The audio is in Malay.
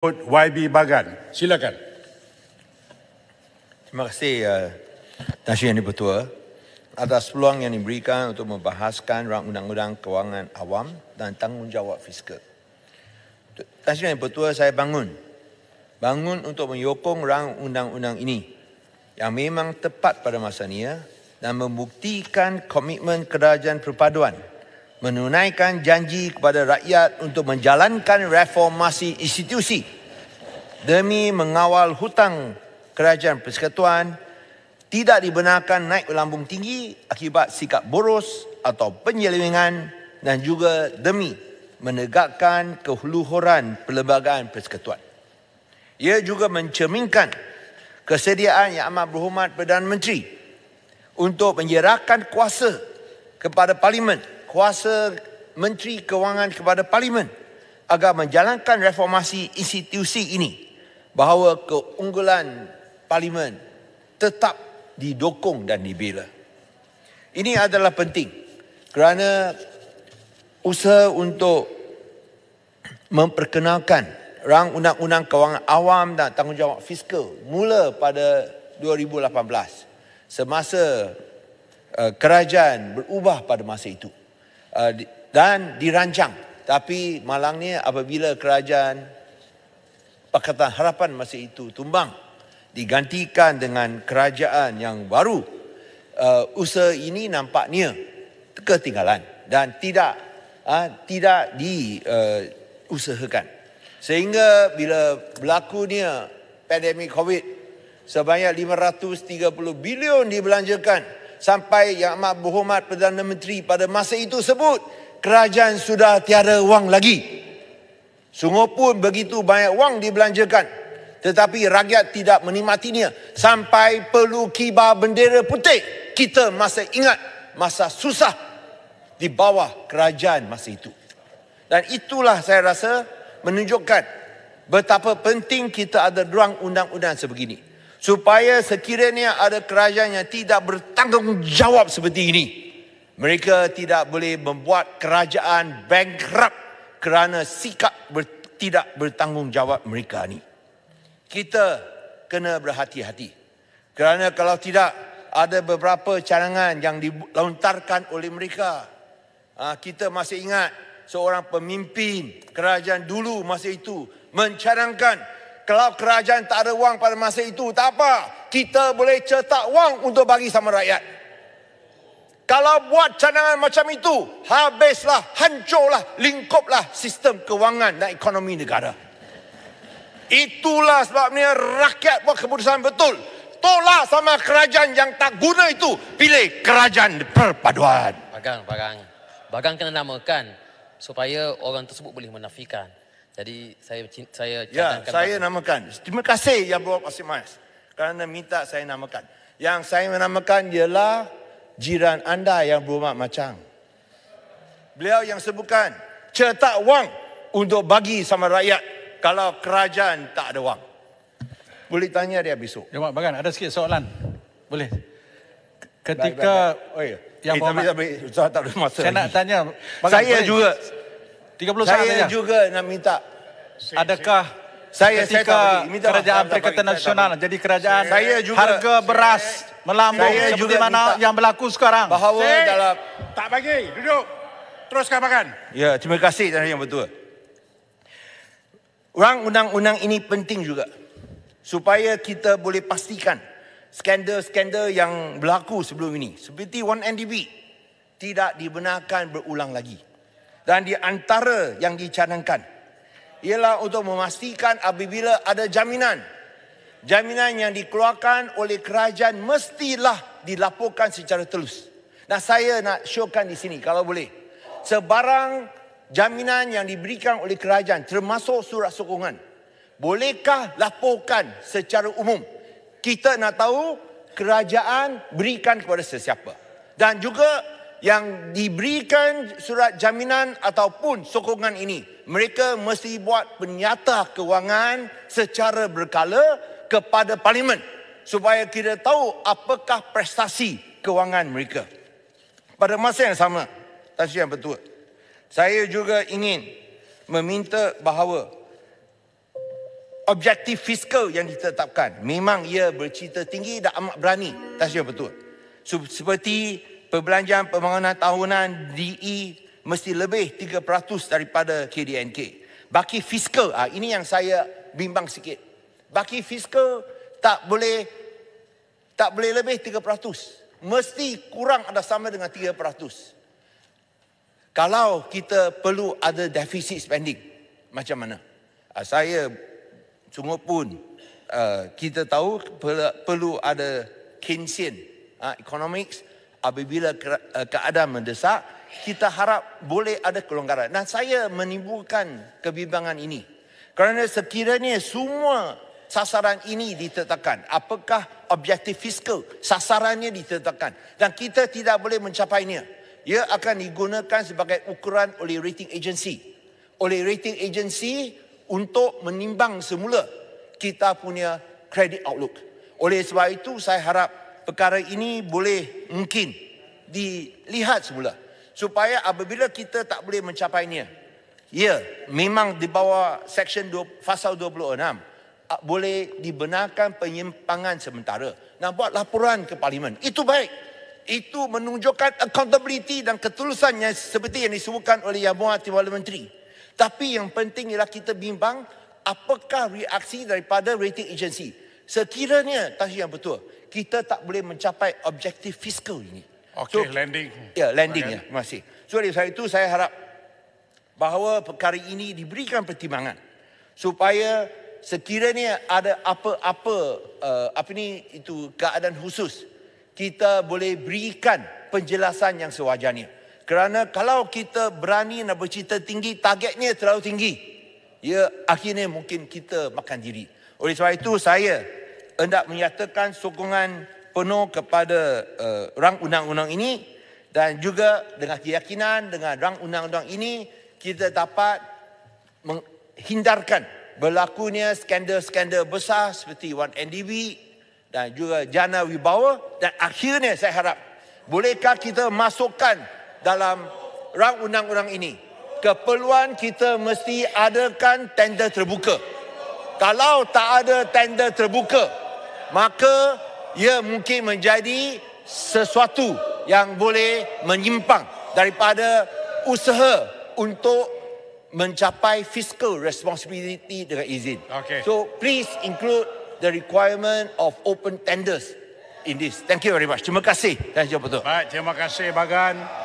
Menurut YB Bagan. Silakan. Terima kasih eh, Tansi uh, Yang Dipertua atas peluang yang diberikan untuk membahaskan rang undang-undang kewangan awam dan tanggungjawab fiskal. Tansi Yang Dipertua, saya bangun. Bangun untuk menyokong rang undang-undang ini yang memang tepat pada masa ini eh, dan membuktikan komitmen kerajaan perpaduan menunaikan janji kepada rakyat untuk menjalankan reformasi institusi demi mengawal hutang kerajaan persekutuan tidak dibenarkan naik lambung tinggi akibat sikap boros atau penyelewengan dan juga demi menegakkan keluhuran perlembagaan persekutuan. Ia juga mencerminkan kesediaan yang amat berhormat Perdana Menteri untuk menyerahkan kuasa kepada Parlimen kuasa Menteri Kewangan kepada Parlimen agar menjalankan reformasi institusi ini bahawa keunggulan Parlimen tetap didokong dan dibela. Ini adalah penting kerana usaha untuk memperkenalkan rang undang-undang kewangan awam dan tanggungjawab fiskal mula pada 2018 semasa eh, kerajaan berubah pada masa itu. Ah, dan dirancang. Tapi malangnya apabila kerajaan Pakatan Harapan masa itu tumbang, digantikan dengan kerajaan yang baru, ah, usaha ini nampaknya ketinggalan dan tidak ah, tidak diusahakan. Sehingga bila berlaku berlakunya pandemik COVID, sebanyak 530 bilion dibelanjakan sampai Yang Amat Berhormat Perdana Menteri pada masa itu sebut kerajaan sudah tiada wang lagi. Sungguh pun begitu banyak wang dibelanjakan tetapi rakyat tidak menikmatinya sampai perlu kibar bendera putih. Kita masih ingat masa susah di bawah kerajaan masa itu. Dan itulah saya rasa menunjukkan betapa penting kita ada ruang undang-undang sebegini supaya sekiranya ada kerajaan yang tidak bertanggungjawab seperti ini mereka tidak boleh membuat kerajaan bankrupt kerana sikap ber, tidak bertanggungjawab mereka ini. kita kena berhati-hati kerana kalau tidak ada beberapa cadangan yang dilontarkan oleh mereka ah, kita masih ingat seorang pemimpin kerajaan dulu masa itu mencarangkan. Kalau kerajaan tak ada wang pada masa itu, tak apa. Kita boleh cetak wang untuk bagi sama rakyat. Kalau buat cadangan macam itu, habislah, hancurlah, lingkuplah sistem kewangan dan ekonomi negara. Itulah sebabnya rakyat buat keputusan betul. Tolak sama kerajaan yang tak guna itu. Pilih kerajaan perpaduan. Bagang, bagang. Bagang kena namakan supaya orang tersebut boleh menafikan. Jadi saya saya Ya, saya masa. namakan. Terima kasih yang bawa Pasir Mas kerana minta saya namakan. Yang saya menamakan ialah jiran anda yang berumah macam. Beliau yang sebutkan cetak wang untuk bagi sama rakyat kalau kerajaan tak ada wang. Boleh tanya dia besok. Ya, Mak Bagan, ada sikit soalan. Boleh. Ketika... Baik, baik, baik. Oh, ya. Yang eh, tapi, tapi, saya tak ada masa. Saya lagi. nak tanya. Bagan, saya boleh. juga. 30 saya saatnya. juga nak minta adakah saya ketika minta kerajaan perikatan nasional jadi kerajaan saya juga, harga beras saya, melambung saya seperti mana yang berlaku sekarang bahawa saya, dalam tak bagi duduk teruskan makan ya terima kasih dan yang betul orang undang-undang ini penting juga supaya kita boleh pastikan skandal-skandal yang berlaku sebelum ini seperti 1NDB tidak dibenarkan berulang lagi. Dan di antara yang dicanangkan ialah untuk memastikan apabila ada jaminan. Jaminan yang dikeluarkan oleh kerajaan mestilah dilaporkan secara telus. Nah saya nak showkan di sini kalau boleh. Sebarang jaminan yang diberikan oleh kerajaan termasuk surat sokongan. Bolehkah laporkan secara umum? Kita nak tahu kerajaan berikan kepada sesiapa. Dan juga yang diberikan surat jaminan ataupun sokongan ini. Mereka mesti buat penyata kewangan secara berkala kepada parlimen supaya kita tahu apakah prestasi kewangan mereka. Pada masa yang sama, tadi yang betul. Saya juga ingin meminta bahawa objektif fiskal yang ditetapkan memang ia bercita tinggi dan amat berani. Tasbih betul. Seperti perbelanjaan pembangunan tahunan DE mesti lebih 3% daripada KDNK. Baki fiskal, ah, ini yang saya bimbang sikit. Baki fiskal tak boleh tak boleh lebih 3%. Mesti kurang ada sama dengan 3%. Kalau kita perlu ada defisit spending, macam mana? Ah, saya sungguh pun ah, kita tahu perlu ada Keynesian economics apabila eh, keadaan mendesak, kita harap boleh ada kelonggaran. Nah, saya menimbulkan kebimbangan ini. Kerana sekiranya semua sasaran ini ditetapkan, apakah objektif fiskal sasarannya ditetapkan dan kita tidak boleh mencapainya. Ia akan digunakan sebagai ukuran oleh rating agency. Oleh rating agency untuk menimbang semula kita punya credit outlook. Oleh sebab itu saya harap perkara ini boleh mungkin dilihat semula supaya apabila kita tak boleh mencapainya ya memang di bawah section 2 pasal 26 boleh dibenarkan penyimpangan sementara nak buat laporan ke parlimen itu baik itu menunjukkan accountability dan ketulusan yang seperti yang disebutkan oleh Yang Mulia Timbalan Menteri. Tapi yang penting ialah kita bimbang apakah reaksi daripada rating agency. Sekiranya, tak yang betul, kita tak boleh mencapai objektif fiskal ini. Okey, so, landing. Ya, landing ya. Terima kasih. So, dari saya itu saya harap bahawa perkara ini diberikan pertimbangan supaya sekiranya ada apa-apa uh, apa ni itu keadaan khusus kita boleh berikan penjelasan yang sewajarnya. Kerana kalau kita berani nak bercita tinggi, targetnya terlalu tinggi. Ya, akhirnya mungkin kita makan diri. Oleh sebab itu, saya hendak menyatakan sokongan penuh kepada uh, rang undang-undang ini dan juga dengan keyakinan dengan rang undang-undang ini kita dapat menghindarkan berlakunya skandal-skandal besar seperti 1NDB dan juga jana wibawa dan akhirnya saya harap bolehkah kita masukkan dalam rang undang-undang ini keperluan kita mesti adakan tender terbuka kalau tak ada tender terbuka maka ia mungkin menjadi sesuatu yang boleh menyimpang daripada usaha untuk mencapai fiscal responsibility dengan izin. Okay. So please include the requirement of open tenders in this. Thank you very much. Terima kasih. Terima kasih. Baik, terima kasih Bagan.